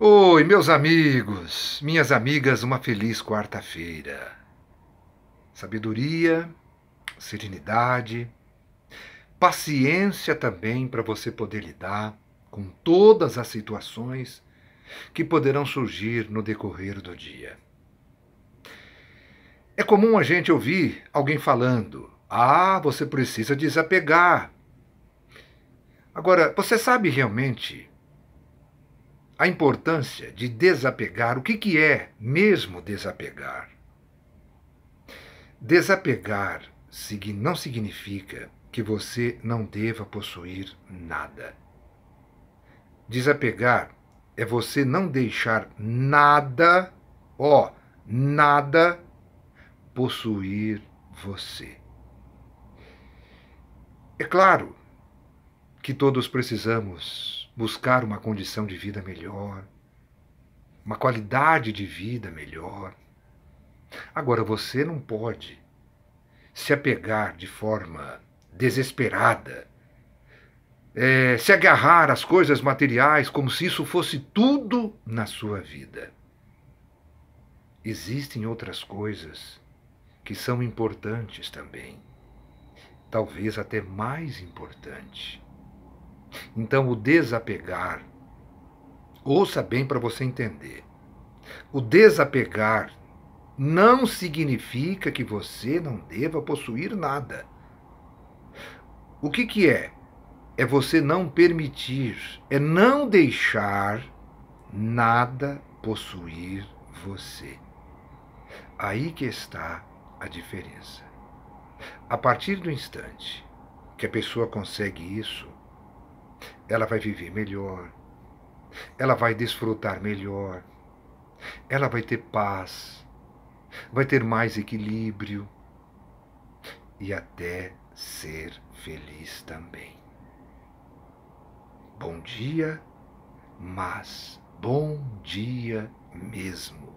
Oi, meus amigos, minhas amigas, uma feliz quarta-feira. Sabedoria, serenidade, paciência também para você poder lidar com todas as situações que poderão surgir no decorrer do dia. É comum a gente ouvir alguém falando: "Ah, você precisa desapegar". Agora, você sabe realmente a importância de desapegar. O que, que é mesmo desapegar? Desapegar não significa que você não deva possuir nada. Desapegar é você não deixar nada, ó, nada possuir você. É claro que todos precisamos buscar uma condição de vida melhor, uma qualidade de vida melhor. Agora, você não pode se apegar de forma desesperada, é, se agarrar às coisas materiais como se isso fosse tudo na sua vida. Existem outras coisas que são importantes também, talvez até mais importantes. Então, o desapegar, ouça bem para você entender. O desapegar não significa que você não deva possuir nada. O que, que é? É você não permitir, é não deixar nada possuir você. Aí que está a diferença. A partir do instante que a pessoa consegue isso, ela vai viver melhor. Ela vai desfrutar melhor. Ela vai ter paz. Vai ter mais equilíbrio. E até ser feliz também. Bom dia, mas bom dia mesmo.